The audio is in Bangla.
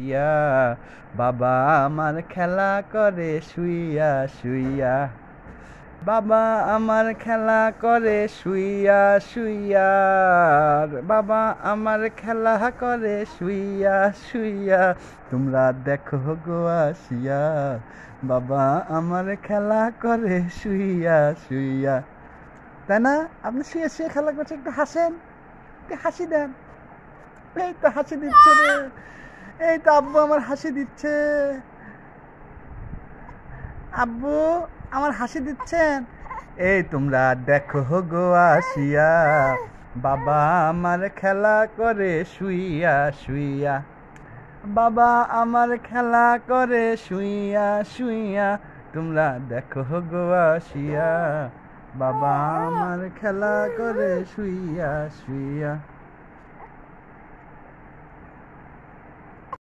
বসিয়া বাবা আমার খেলা করে শুইয়া শুইয়া বাবা আমার খেলা করে শুইয়া শুইয়া বাবা আমার খেলা করে শুইয়া শুইয়া তোমরা দেখো গো আসিয়া বাবা আমার খেলা করে শুইয়া শুইয়া তাই না আপনি শুয়ে শুয়ে খেলা করছেন একটু হাসেন একটু হাসি দেন এই তো হাসি দিচ্ছে রে এই তো আব্বু আমার হাসি দিচ্ছে আব্বু আমার হাসি দিচ্ছেন এই তোমরা দেখো গো আসিয়া বাবা আমার খেলা করে শুইয়া শুইয়া বাবা আমার খেলা করে শুইয়া শুইয়া তোমরা দেখো গো আসিয়া বাবা আমার খেলা করে শুইয়া শুইয়া